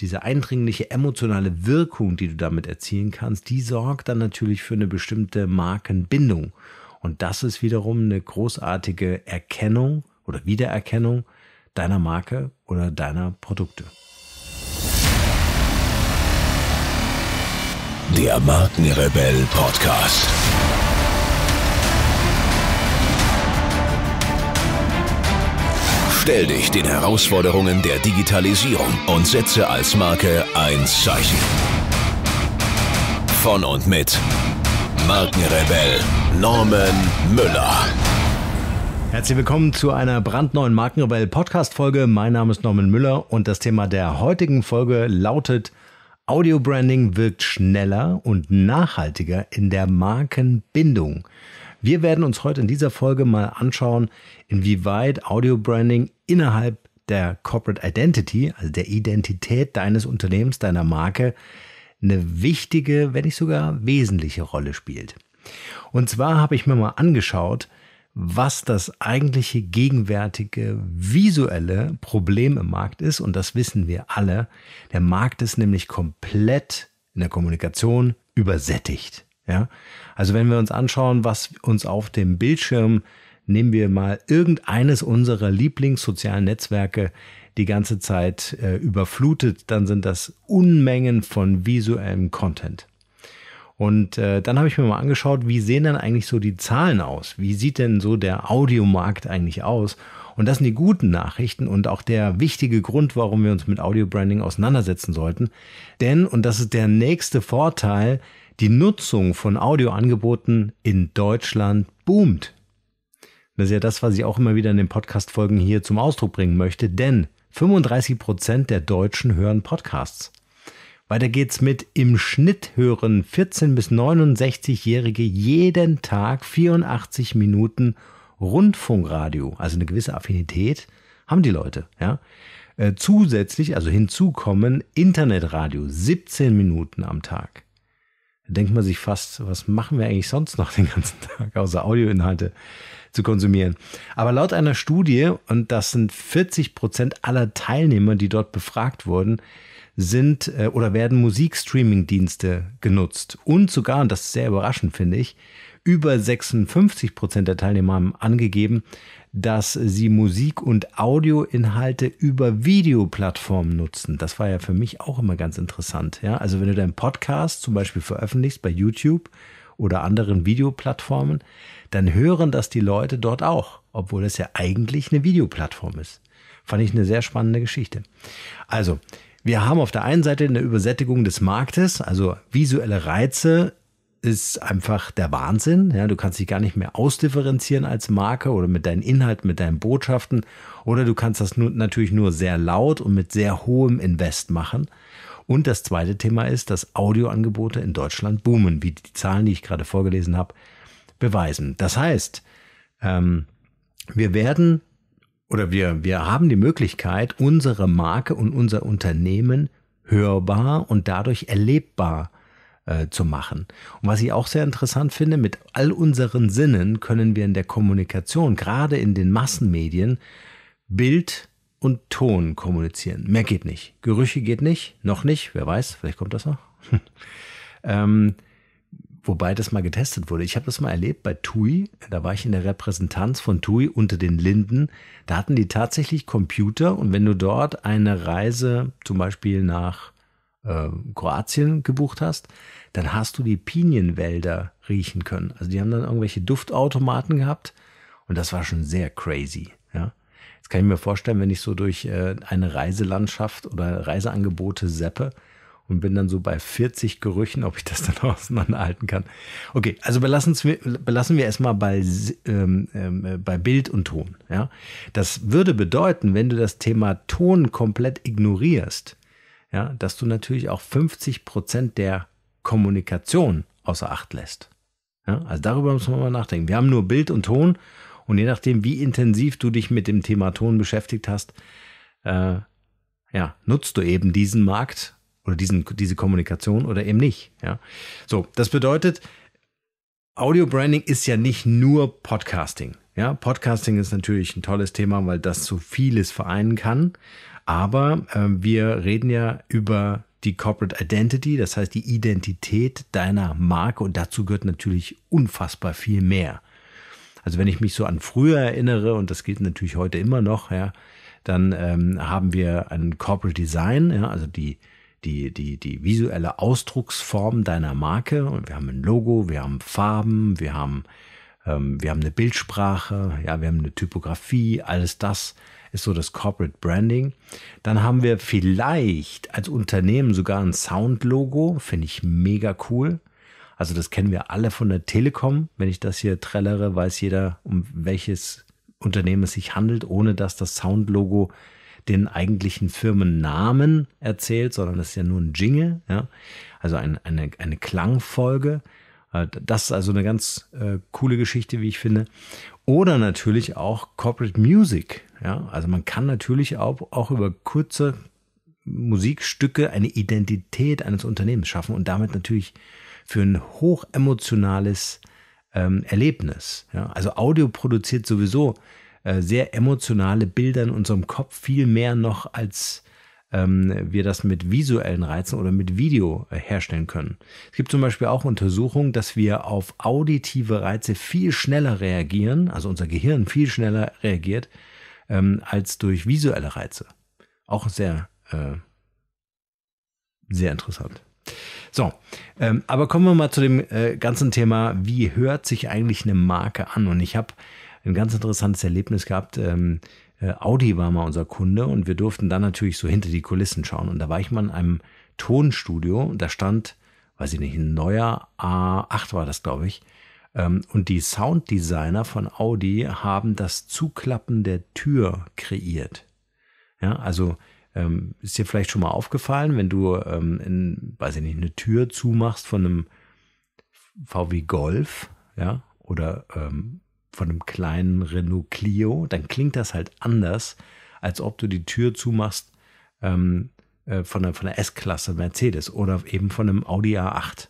diese eindringliche emotionale Wirkung, die du damit erzielen kannst, die sorgt dann natürlich für eine bestimmte Markenbindung. Und das ist wiederum eine großartige Erkennung oder Wiedererkennung deiner Marke oder deiner Produkte. Der Markenrebell Podcast. Stell dich den Herausforderungen der Digitalisierung und setze als Marke ein Zeichen. Von und mit Markenrebell Norman Müller. Herzlich willkommen zu einer brandneuen Markenrebell Podcast Folge. Mein Name ist Norman Müller und das Thema der heutigen Folge lautet Audio Branding wirkt schneller und nachhaltiger in der Markenbindung. Wir werden uns heute in dieser Folge mal anschauen, inwieweit Audio Branding innerhalb der Corporate Identity, also der Identität deines Unternehmens, deiner Marke, eine wichtige, wenn nicht sogar wesentliche Rolle spielt. Und zwar habe ich mir mal angeschaut, was das eigentliche gegenwärtige visuelle Problem im Markt ist. Und das wissen wir alle. Der Markt ist nämlich komplett in der Kommunikation übersättigt. Ja? Also wenn wir uns anschauen, was uns auf dem Bildschirm, nehmen wir mal irgendeines unserer Lieblingssozialen Netzwerke die ganze Zeit äh, überflutet, dann sind das Unmengen von visuellem Content. Und äh, dann habe ich mir mal angeschaut, wie sehen denn eigentlich so die Zahlen aus? Wie sieht denn so der Audiomarkt eigentlich aus? Und das sind die guten Nachrichten und auch der wichtige Grund, warum wir uns mit Audio Branding auseinandersetzen sollten. Denn, und das ist der nächste Vorteil, die Nutzung von Audioangeboten in Deutschland boomt. Das ist ja das, was ich auch immer wieder in den Podcast-Folgen hier zum Ausdruck bringen möchte, denn 35 Prozent der Deutschen hören Podcasts. Weiter geht's mit im Schnitt hören 14 bis 69-Jährige jeden Tag 84 Minuten Rundfunkradio. Also eine gewisse Affinität haben die Leute. Ja? Äh, zusätzlich, also hinzukommen, Internetradio 17 Minuten am Tag denkt man sich fast, was machen wir eigentlich sonst noch den ganzen Tag, außer Audioinhalte zu konsumieren. Aber laut einer Studie, und das sind 40 Prozent aller Teilnehmer, die dort befragt wurden, sind äh, oder werden Musikstreaming-Dienste genutzt. Und sogar, und das ist sehr überraschend, finde ich, über 56 Prozent der Teilnehmer haben angegeben, dass sie Musik- und Audioinhalte über Videoplattformen nutzen. Das war ja für mich auch immer ganz interessant. Ja? Also wenn du deinen Podcast zum Beispiel veröffentlichst bei YouTube oder anderen Videoplattformen, dann hören das die Leute dort auch, obwohl es ja eigentlich eine Videoplattform ist. Fand ich eine sehr spannende Geschichte. Also, wir haben auf der einen Seite eine Übersättigung des Marktes, also visuelle Reize ist einfach der Wahnsinn. Ja, du kannst dich gar nicht mehr ausdifferenzieren als Marke oder mit deinen Inhalten, mit deinen Botschaften. Oder du kannst das nur, natürlich nur sehr laut und mit sehr hohem Invest machen. Und das zweite Thema ist, dass Audioangebote in Deutschland boomen, wie die Zahlen, die ich gerade vorgelesen habe, beweisen. Das heißt, ähm, wir werden oder wir, wir haben die Möglichkeit, unsere Marke und unser Unternehmen hörbar und dadurch erlebbar äh, zu machen. Und was ich auch sehr interessant finde, mit all unseren Sinnen können wir in der Kommunikation, gerade in den Massenmedien, Bild und Ton kommunizieren. Mehr geht nicht. Gerüche geht nicht, noch nicht, wer weiß, vielleicht kommt das noch. ähm, wobei das mal getestet wurde. Ich habe das mal erlebt bei TUI, da war ich in der Repräsentanz von TUI unter den Linden. Da hatten die tatsächlich Computer und wenn du dort eine Reise zum Beispiel nach äh, Kroatien gebucht hast, dann hast du die Pinienwälder riechen können. Also die haben dann irgendwelche Duftautomaten gehabt und das war schon sehr crazy. Ja. Jetzt kann ich mir vorstellen, wenn ich so durch äh, eine Reiselandschaft oder Reiseangebote seppe und bin dann so bei 40 Gerüchen, ob ich das dann auseinanderhalten kann. Okay, also belassen, belassen wir erstmal bei, ähm, äh, bei Bild und Ton. Ja. Das würde bedeuten, wenn du das Thema Ton komplett ignorierst, ja, dass du natürlich auch 50 Prozent der Kommunikation außer Acht lässt. Ja, also darüber müssen wir mal nachdenken. Wir haben nur Bild und Ton und je nachdem, wie intensiv du dich mit dem Thema Ton beschäftigt hast, äh, ja, nutzt du eben diesen Markt oder diesen, diese Kommunikation oder eben nicht. Ja. So, das bedeutet, Audio Branding ist ja nicht nur Podcasting. Ja, Podcasting ist natürlich ein tolles Thema, weil das so vieles vereinen kann. Aber äh, wir reden ja über die Corporate Identity, das heißt die Identität deiner Marke und dazu gehört natürlich unfassbar viel mehr. Also wenn ich mich so an früher erinnere und das gilt natürlich heute immer noch, ja, dann ähm, haben wir ein Corporate Design, ja, also die die, die, die visuelle Ausdrucksform deiner Marke. Und wir haben ein Logo, wir haben Farben, wir haben ähm, wir haben eine Bildsprache, ja, wir haben eine Typografie, alles das ist so das Corporate Branding. Dann haben wir vielleicht als Unternehmen sogar ein Soundlogo, finde ich mega cool. Also das kennen wir alle von der Telekom. Wenn ich das hier trellere, weiß jeder, um welches Unternehmen es sich handelt, ohne dass das Soundlogo den eigentlichen Firmennamen erzählt, sondern das ist ja nur ein Jingle, ja? also ein, eine, eine Klangfolge. Äh, das ist also eine ganz äh, coole Geschichte, wie ich finde. Oder natürlich auch Corporate Music. Ja? Also man kann natürlich auch, auch über kurze Musikstücke eine Identität eines Unternehmens schaffen und damit natürlich für ein hochemotionales ähm, Erlebnis. Ja? Also Audio produziert sowieso äh, sehr emotionale Bilder in unserem Kopf, viel mehr noch als ähm, wir das mit visuellen Reizen oder mit Video äh, herstellen können. Es gibt zum Beispiel auch Untersuchungen, dass wir auf auditive Reize viel schneller reagieren, also unser Gehirn viel schneller reagiert, ähm, als durch visuelle Reize. Auch sehr, äh, sehr interessant. So, ähm, aber kommen wir mal zu dem äh, ganzen Thema, wie hört sich eigentlich eine Marke an? Und ich habe ein ganz interessantes Erlebnis gehabt. Ähm, äh, Audi war mal unser Kunde und wir durften dann natürlich so hinter die Kulissen schauen. Und da war ich mal in einem Tonstudio und da stand, weiß ich nicht, ein neuer A8 war das, glaube ich. Ähm, und die Sounddesigner von Audi haben das Zuklappen der Tür kreiert. Ja, also ähm, ist dir vielleicht schon mal aufgefallen, wenn du, ähm, in, weiß ich nicht, eine Tür zumachst von einem VW Golf, ja, oder ähm, von einem kleinen Renault Clio, dann klingt das halt anders, als ob du die Tür zumachst ähm, äh, von einer, von der S-Klasse Mercedes oder eben von einem Audi A8.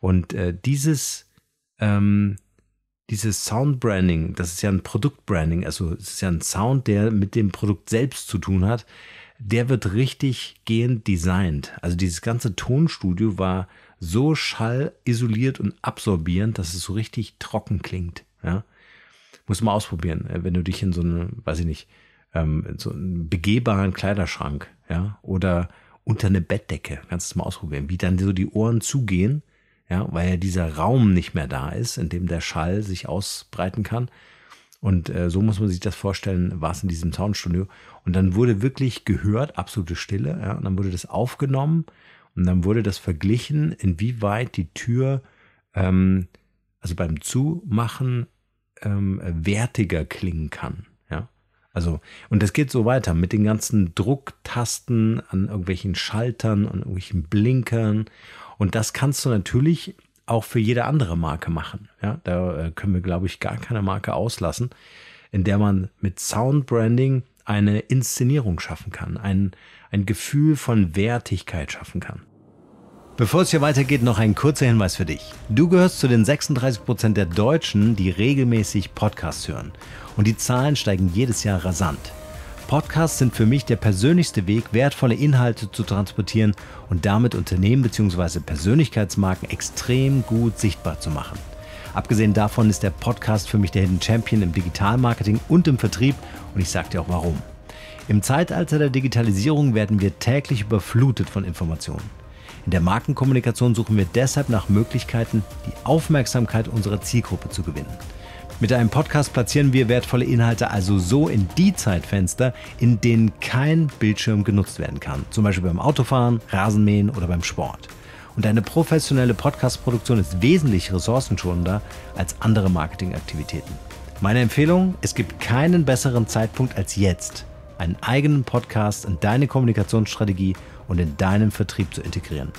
Und äh, dieses, ähm, dieses Soundbranding, das ist ja ein Produktbranding, also es ist ja ein Sound, der mit dem Produkt selbst zu tun hat, der wird richtig gehend designt. Also dieses ganze Tonstudio war so schallisoliert und absorbierend, dass es so richtig trocken klingt. Ja? Muss mal ausprobieren, äh, wenn du dich in so eine, weiß ich nicht, ähm, so einen begehbaren Kleiderschrank, ja, oder unter eine Bettdecke, kannst du mal ausprobieren, wie dann so die Ohren zugehen, ja, weil ja dieser Raum nicht mehr da ist, in dem der Schall sich ausbreiten kann. Und äh, so muss man sich das vorstellen, war es in diesem Soundstudio. Und dann wurde wirklich gehört, absolute Stille, ja, und dann wurde das aufgenommen und dann wurde das verglichen, inwieweit die Tür, ähm, also beim Zumachen ähm, wertiger klingen kann. Ja? Also, und das geht so weiter mit den ganzen Drucktasten an irgendwelchen Schaltern und irgendwelchen Blinkern. Und das kannst du natürlich auch für jede andere Marke machen. Ja? Da äh, können wir, glaube ich, gar keine Marke auslassen, in der man mit Soundbranding eine Inszenierung schaffen kann, ein, ein Gefühl von Wertigkeit schaffen kann. Bevor es hier weitergeht, noch ein kurzer Hinweis für dich. Du gehörst zu den 36% Prozent der Deutschen, die regelmäßig Podcasts hören. Und die Zahlen steigen jedes Jahr rasant. Podcasts sind für mich der persönlichste Weg, wertvolle Inhalte zu transportieren und damit Unternehmen bzw. Persönlichkeitsmarken extrem gut sichtbar zu machen. Abgesehen davon ist der Podcast für mich der Hidden Champion im Digitalmarketing und im Vertrieb und ich sage dir auch warum. Im Zeitalter der Digitalisierung werden wir täglich überflutet von Informationen. In der Markenkommunikation suchen wir deshalb nach Möglichkeiten, die Aufmerksamkeit unserer Zielgruppe zu gewinnen. Mit einem Podcast platzieren wir wertvolle Inhalte also so in die Zeitfenster, in denen kein Bildschirm genutzt werden kann, zum Beispiel beim Autofahren, Rasenmähen oder beim Sport. Und eine professionelle Podcastproduktion ist wesentlich ressourcenschonender als andere Marketingaktivitäten. Meine Empfehlung, es gibt keinen besseren Zeitpunkt als jetzt, einen eigenen Podcast in deine Kommunikationsstrategie und in deinem Vertrieb zu integrieren.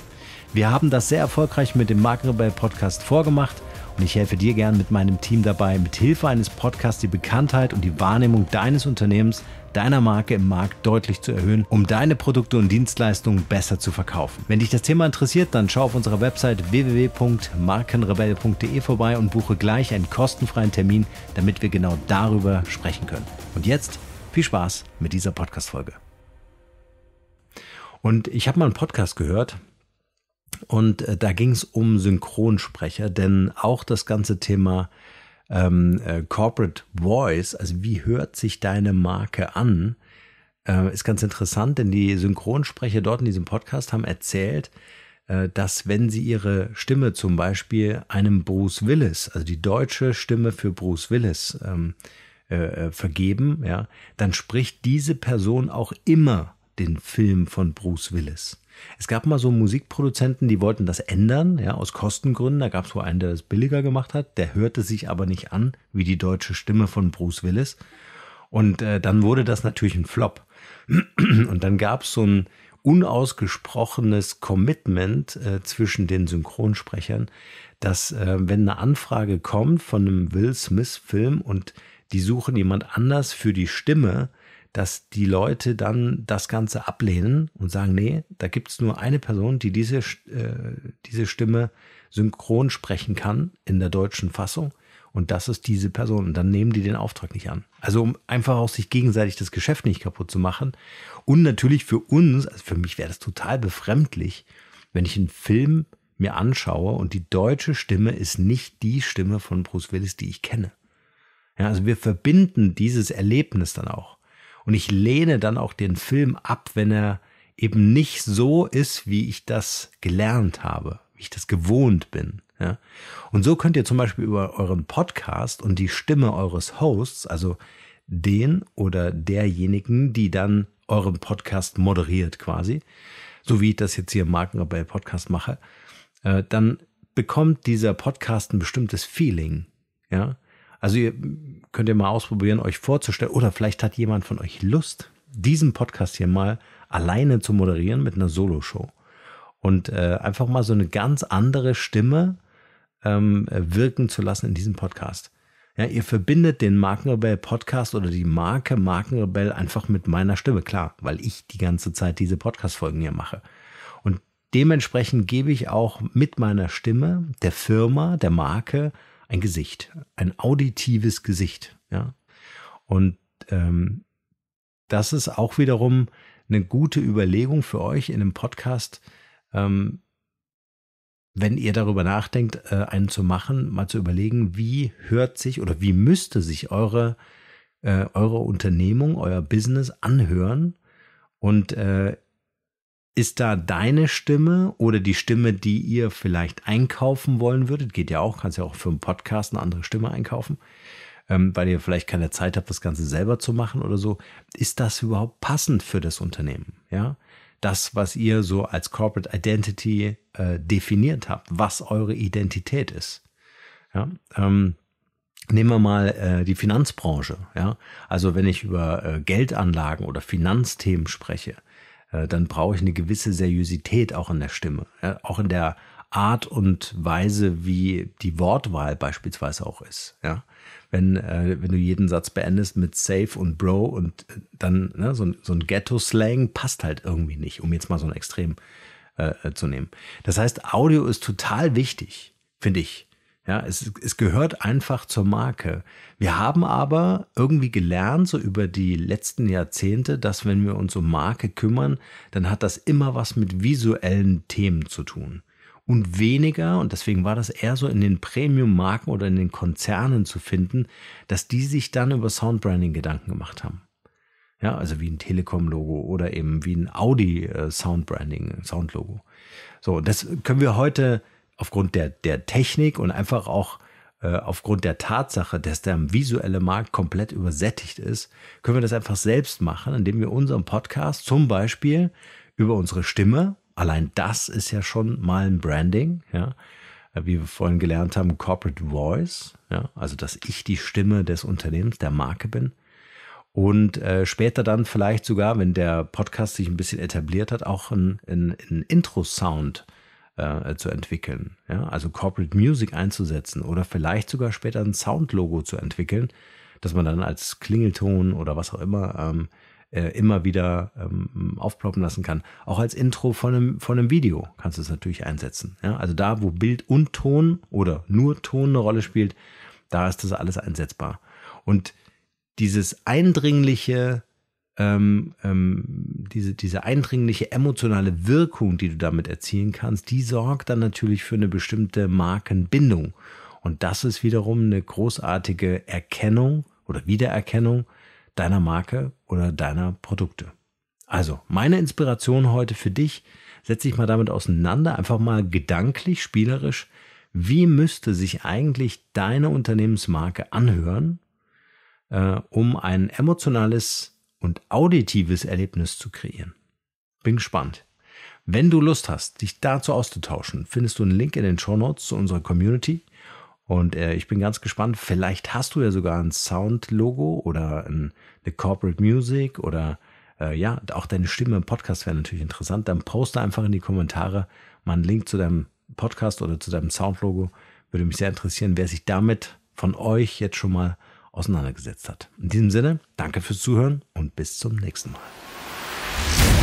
Wir haben das sehr erfolgreich mit dem Markenrebell Podcast vorgemacht und ich helfe dir gern mit meinem Team dabei, mit Hilfe eines Podcasts die Bekanntheit und die Wahrnehmung deines Unternehmens, deiner Marke im Markt deutlich zu erhöhen, um deine Produkte und Dienstleistungen besser zu verkaufen. Wenn dich das Thema interessiert, dann schau auf unserer Website www.markenrebell.de vorbei und buche gleich einen kostenfreien Termin, damit wir genau darüber sprechen können. Und jetzt viel Spaß mit dieser Podcast-Folge. Und ich habe mal einen Podcast gehört. Und äh, da ging es um Synchronsprecher, denn auch das ganze Thema ähm, äh, Corporate Voice, also wie hört sich deine Marke an, äh, ist ganz interessant, denn die Synchronsprecher dort in diesem Podcast haben erzählt, äh, dass wenn sie ihre Stimme zum Beispiel einem Bruce Willis, also die deutsche Stimme für Bruce Willis, ähm, äh, vergeben, ja, dann spricht diese Person auch immer den Film von Bruce Willis. Es gab mal so Musikproduzenten, die wollten das ändern, ja, aus Kostengründen. Da gab es wohl einen, der das billiger gemacht hat. Der hörte sich aber nicht an wie die deutsche Stimme von Bruce Willis. Und äh, dann wurde das natürlich ein Flop. Und dann gab es so ein unausgesprochenes Commitment äh, zwischen den Synchronsprechern, dass äh, wenn eine Anfrage kommt von einem Will Smith-Film und die suchen jemand anders für die Stimme, dass die Leute dann das Ganze ablehnen und sagen, nee, da gibt's nur eine Person, die diese, äh, diese Stimme synchron sprechen kann in der deutschen Fassung. Und das ist diese Person. Und dann nehmen die den Auftrag nicht an. Also um einfach auch sich gegenseitig das Geschäft nicht kaputt zu machen. Und natürlich für uns, also für mich wäre das total befremdlich, wenn ich einen Film mir anschaue und die deutsche Stimme ist nicht die Stimme von Bruce Willis, die ich kenne. Ja, also wir verbinden dieses Erlebnis dann auch. Und ich lehne dann auch den Film ab, wenn er eben nicht so ist, wie ich das gelernt habe, wie ich das gewohnt bin. Ja? Und so könnt ihr zum Beispiel über euren Podcast und die Stimme eures Hosts, also den oder derjenigen, die dann euren Podcast moderiert quasi, so wie ich das jetzt hier im Markenrebell Podcast mache, äh, dann bekommt dieser Podcast ein bestimmtes Feeling. Ja? Also ihr könnt ihr mal ausprobieren, euch vorzustellen, oder vielleicht hat jemand von euch Lust, diesen Podcast hier mal alleine zu moderieren mit einer Solo-Show. Und äh, einfach mal so eine ganz andere Stimme ähm, wirken zu lassen in diesem Podcast. Ja, ihr verbindet den Markenrebell Podcast oder die Marke Markenrebell einfach mit meiner Stimme, klar, weil ich die ganze Zeit diese Podcast-Folgen hier mache. Und dementsprechend gebe ich auch mit meiner Stimme der Firma, der Marke ein Gesicht, ein auditives Gesicht. Ja? Und ähm, das ist auch wiederum eine gute Überlegung für euch in einem Podcast, ähm, wenn ihr darüber nachdenkt, äh, einen zu machen, mal zu überlegen, wie hört sich oder wie müsste sich eure, äh, eure Unternehmung, euer Business anhören. Und äh, ist da deine Stimme oder die Stimme, die ihr vielleicht einkaufen wollen würdet? Geht ja auch, kannst ja auch für einen Podcast eine andere Stimme einkaufen, ähm, weil ihr vielleicht keine Zeit habt, das Ganze selber zu machen oder so. Ist das überhaupt passend für das Unternehmen? Ja, das, was ihr so als Corporate Identity äh, definiert habt, was eure Identität ist. Ja, ähm, Nehmen wir mal äh, die Finanzbranche. Ja? Also wenn ich über äh, Geldanlagen oder Finanzthemen spreche, äh, dann brauche ich eine gewisse Seriosität auch in der Stimme, ja, auch in der Art und Weise, wie die Wortwahl beispielsweise auch ist. Ja? Wenn, äh, wenn du jeden Satz beendest mit Safe und Bro und äh, dann ne, so, so ein Ghetto-Slang passt halt irgendwie nicht, um jetzt mal so ein Extrem äh, äh zu nehmen. Das heißt, Audio ist total wichtig, finde ich. Ja, es, es gehört einfach zur Marke. Wir haben aber irgendwie gelernt, so über die letzten Jahrzehnte, dass wenn wir uns um Marke kümmern, dann hat das immer was mit visuellen Themen zu tun. Und weniger, und deswegen war das eher so in den Premium-Marken oder in den Konzernen zu finden, dass die sich dann über Soundbranding Gedanken gemacht haben. Ja, also wie ein Telekom-Logo oder eben wie ein Audi-Soundbranding, äh, Soundlogo. So, das können wir heute aufgrund der, der Technik und einfach auch äh, aufgrund der Tatsache, dass der visuelle Markt komplett übersättigt ist, können wir das einfach selbst machen, indem wir unseren Podcast zum Beispiel über unsere Stimme, allein das ist ja schon mal ein Branding, ja, äh, wie wir vorhin gelernt haben, Corporate Voice, ja, also dass ich die Stimme des Unternehmens, der Marke bin. Und äh, später dann vielleicht sogar, wenn der Podcast sich ein bisschen etabliert hat, auch ein, ein, ein Intro-Sound äh, zu entwickeln. Ja? Also Corporate Music einzusetzen oder vielleicht sogar später ein Soundlogo zu entwickeln, das man dann als Klingelton oder was auch immer ähm, äh, immer wieder ähm, aufploppen lassen kann. Auch als Intro von einem, von einem Video kannst du es natürlich einsetzen. Ja? Also da, wo Bild und Ton oder nur Ton eine Rolle spielt, da ist das alles einsetzbar. Und dieses eindringliche, ähm, ähm, diese, diese eindringliche emotionale Wirkung, die du damit erzielen kannst, die sorgt dann natürlich für eine bestimmte Markenbindung. Und das ist wiederum eine großartige Erkennung oder Wiedererkennung deiner Marke oder deiner Produkte. Also, meine Inspiration heute für dich, setze dich mal damit auseinander, einfach mal gedanklich, spielerisch, wie müsste sich eigentlich deine Unternehmensmarke anhören, äh, um ein emotionales und auditives Erlebnis zu kreieren. Bin gespannt. Wenn du Lust hast, dich dazu auszutauschen, findest du einen Link in den Show Notes zu unserer Community. Und äh, ich bin ganz gespannt. Vielleicht hast du ja sogar ein Sound-Logo oder ein, eine Corporate Music oder äh, ja, auch deine Stimme im Podcast wäre natürlich interessant. Dann poste einfach in die Kommentare mal einen Link zu deinem Podcast oder zu deinem Sound-Logo. Würde mich sehr interessieren, wer sich damit von euch jetzt schon mal auseinandergesetzt hat. In diesem Sinne, danke fürs Zuhören und bis zum nächsten Mal.